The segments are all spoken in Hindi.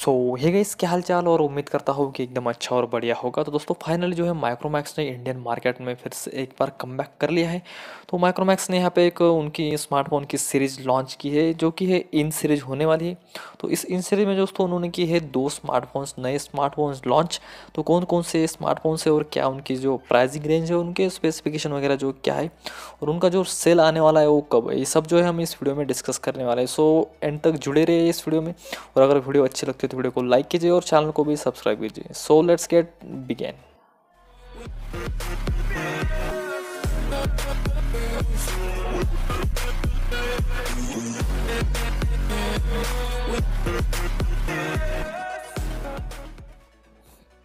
सो हे गाइस क्या हाल चाल और उम्मीद करता हूँ कि एकदम अच्छा और बढ़िया होगा तो दोस्तों फाइनली जो है माइक्रोमैक्स ने इंडियन मार्केट में फिर से एक बार कम कर लिया है तो माइक्रोमैक्स ने यहाँ पे एक उनकी स्मार्टफोन की सीरीज़ लॉन्च की है जो कि है इन सीरीज़ होने वाली है तो इस इन सीरीज़ में दोस्तों उन्होंने की है दो स्मार्टफोन्स नए स्मार्टफोन्स लॉन्च तो कौन कौन से स्मार्टफोन्स है और क्या उनकी जो प्राइजिंग रेंज है उनके स्पेसिफिकेशन वगैरह जो क्या है और उनका जो सेल आने वाला है वो कब है ये सब जो है हम इस वीडियो में डिस्कस करने वाले हैं सो एंड तक जुड़े रहे इस वीडियो में और अगर वीडियो अच्छी लगती तो वीडियो को लाइक कीजिए और चैनल को भी सब्सक्राइब कीजिए सो लेट्स गेट बिगेन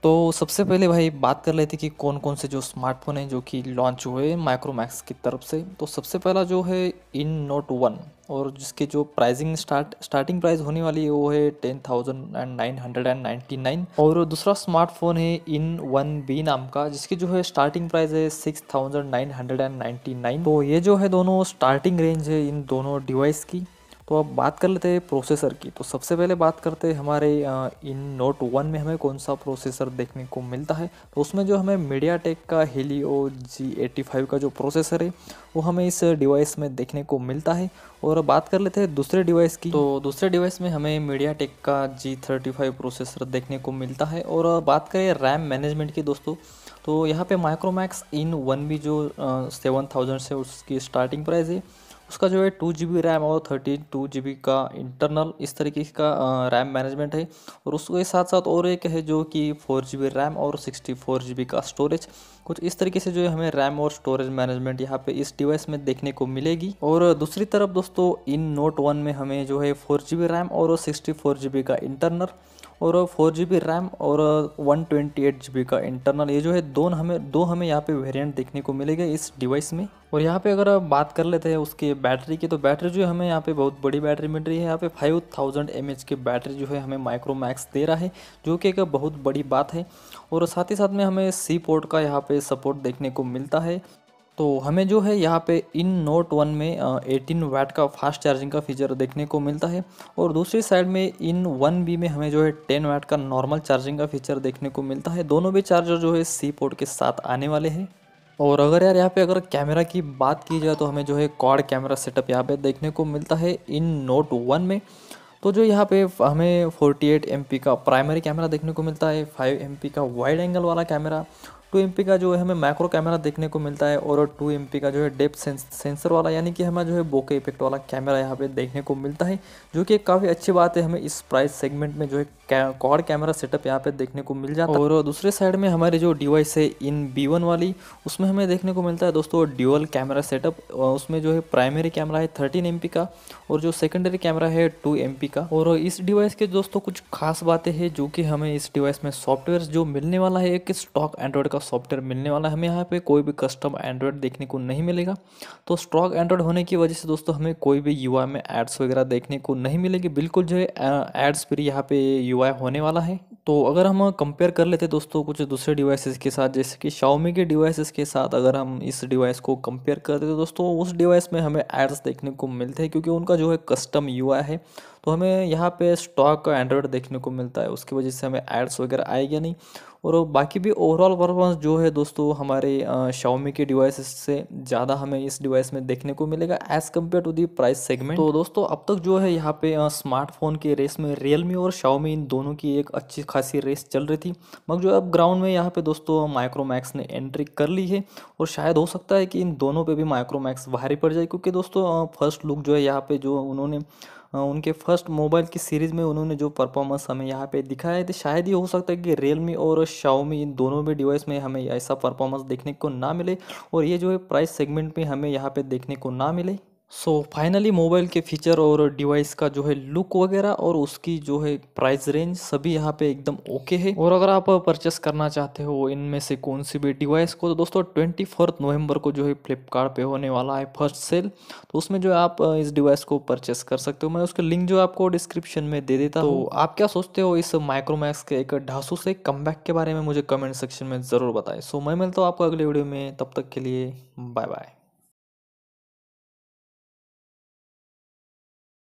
तो सबसे पहले भाई बात कर लेते कि कौन कौन से जो स्मार्टफोन हैं जो कि लॉन्च हुए माइक्रोमैक्स की तरफ से तो सबसे पहला जो है इन नोट वन और जिसके जो प्राइसिंग स्टार्ट स्टार्टिंग प्राइस होने वाली है वो है ten thousand and nine hundred and ninety nine और दूसरा स्मार्टफोन है इन वन बी नाम का जिसकी जो है स्टार्टिंग प्राइस है six thousand nine hundred and ninety nine तो ये जो है दोनों स्टार्टिंग रेंज है इन दोनों डिवाइस की तो अब बात कर लेते हैं प्रोसेसर की तो सबसे पहले बात करते हैं हमारे इन नोट वन में हमें कौन सा प्रोसेसर देखने को मिलता है तो उसमें जो हमें मीडिया टेक का हेलियो जी एटी फाइव का जो प्रोसेसर है वो हमें इस डिवाइस में देखने को मिलता है और बात कर लेते हैं दूसरे डिवाइस की तो दूसरे डिवाइस में हमें मीडिया टेक का जी थर्टी फाइव प्रोसेसर देखने को मिलता है और बात करें रैम मैनेजमेंट की दोस्तों तो यहाँ पे माइक्रोमैक्स इन वन भी जो सेवन थाउजेंड से उसकी स्टार्टिंग प्राइस है उसका जो है टू जी बी रैम और थर्टी टू जी बी का इंटरनल इस तरीके का रैम मैनेजमेंट है और उसके साथ साथ और एक है जो कि फोर जी बी रैम और सिक्सटी फोर जी बी का स्टोरेज कुछ इस तरीके से जो है हमें रैम और स्टोरेज मैनेजमेंट यहाँ पे इस डिवाइस में देखने को मिलेगी और दूसरी तरफ दोस्तों इन नोट वन में हमें जो है फोर जी बी रैम और सिक्सटी फोर जी बी का इंटरनल और फोर जी बी रैम और one twenty eight G B का इंटरनल ये जो है दोनों हमें दो हमें यहाँ पे वेरिएंट देखने को मिलेगा इस डिवाइस में और यहाँ पे अगर बात कर लेते हैं उसके बैटरी की तो बैटरी जो है हमें यहाँ पे बहुत बड़ी बैटरी मिल रही है यहाँ पे फाइव थाउजेंड एम एच की बैटरी जो है हमें माइक्रोमैक्स दे रहा है जो कि एक बहुत बड़ी बात है और साथ ही साथ में हमें सी पोर्ट का यहाँ पर सपोर्ट देखने को मिलता है तो हमें जो है यहाँ पे इन नोट वन में एटीन वैट का फास्ट चार्जिंग का फीचर देखने को मिलता है और दूसरी साइड में इन वन बी में हमें जो है टेन वैट का नॉर्मल चार्जिंग का फीचर देखने को मिलता है दोनों भी चार्जर जो है सी पोर्ट के साथ आने वाले हैं और अगर यार यहाँ पे अगर कैमरा की बात की जाए तो हमें जो है कॉड कैमरा सेटअप यहाँ पे देखने को मिलता है इन नोट वन में तो जो यहाँ पे हमें 48 एम का प्राइमरी कैमरा देखने को मिलता है 5 एम का वाइड एंगल वाला कैमरा टू एम का जो है हमें माइक्रो कैमरा देखने को मिलता है और टू एम का जो है डेप सेंस, सेंसर वाला यानी कि हमें जो है बोके इफेक्ट वाला कैमरा यहाँ पे देखने को मिलता है जो कि काफ़ी अच्छी बात है हमें इस प्राइस सेगमेंट में जो है कॉड कैमरा सेटअप यहाँ पे देखने को मिल जाता है और दूसरे साइड में हमारी जो डिवाइस है इन बी वाली उसमें हमें देखने को मिलता है दोस्तों ड्यूअल कैमरा सेटअप उसमें जो है प्राइमरी कैमरा है थर्टीन एम का और जो सेकेंडरी कैमरा है टू एम का और इस डिवाइस के दोस्तों कुछ खास बातें हैं जो कि हमें इस डिवाइस में सॉफ्टवेयर जो मिलने वाला है एक स्टॉक एंड्रॉयड का सॉफ्टवेयर मिलने वाला है हमें यहाँ पे कोई भी कस्टम एंड्रॉयड देखने को नहीं मिलेगा तो स्ट्रॉक एंड्रॉयड होने की वजह से दोस्तों हमें कोई भी यू में एड्स वगैरह देखने को नहीं मिलेगी बिल्कुल जो है एड्स फ्री यहाँ पे यू होने वाला है तो अगर हम कंपेयर कर लेते दोस्तों कुछ दूसरे डिवाइसेस के साथ जैसे कि शाओमी के डिवाइसेस के साथ अगर हम इस डिवाइस को कंपेयर करते तो दोस्तों उस डिवाइस में हमें एड्स देखने को मिलते हैं क्योंकि उनका जो है कस्टम यू है तो हमें यहाँ पे स्टॉक एंड्रॉयड देखने को मिलता है उसकी वजह से हमें एड्स वगैरह आएगा नहीं और बाकी भी ओवरऑल परफॉर्मेंस जो है दोस्तों हमारे शाओमी के डिवाइस से ज़्यादा हमें इस डिवाइस में देखने को मिलेगा as compare to the price segment तो दोस्तों अब तक जो है यहाँ पे स्मार्टफोन के रेस में रियलमी और शाओमी इन दोनों की एक अच्छी खासी रेस चल रही थी मगर जो अब ग्राउंड में यहाँ पर दोस्तों माइक्रोमैक्स ने एंट्री कर ली है और शायद हो सकता है कि इन दोनों पर भी माइक्रोमैक्स भारी पड़ जाए क्योंकि दोस्तों फर्स्ट लुक जो है यहाँ पर जो उन्होंने उनके फर्स्ट मोबाइल की सीरीज़ में उन्होंने जो परफॉर्मेंस हमें यहाँ पे दिखाया है तो शायद ही हो सकता है कि रियलमी और शाओमी इन दोनों भी डिवाइस में हमें ऐसा परफॉर्मेंस देखने को ना मिले और ये जो है प्राइस सेगमेंट में हमें यहाँ पर देखने को ना मिले सो फाइनली मोबाइल के फीचर और डिवाइस का जो है लुक वगैरह और उसकी जो है प्राइस रेंज सभी यहाँ पे एकदम ओके है और अगर आप परचेस करना चाहते हो इनमें से कौन सी भी डिवाइस को तो दोस्तों ट्वेंटी फोर्थ नवंबर को जो है फ्लिपकार्ट पे होने वाला है फर्स्ट सेल तो उसमें जो आप इस डिवाइस को परचेस कर सकते हो मैं उसका लिंक जो आपको डिस्क्रिप्शन में दे देता तो हूँ तो आप क्या सोचते हो इस माइक्रोमैक्स के एक ढांसू से कम के बारे में मुझे कमेंट सेक्शन में ज़रूर बताएं सो मैं मिलता हूँ आपको अगले वीडियो में तब तक के लिए बाय बाय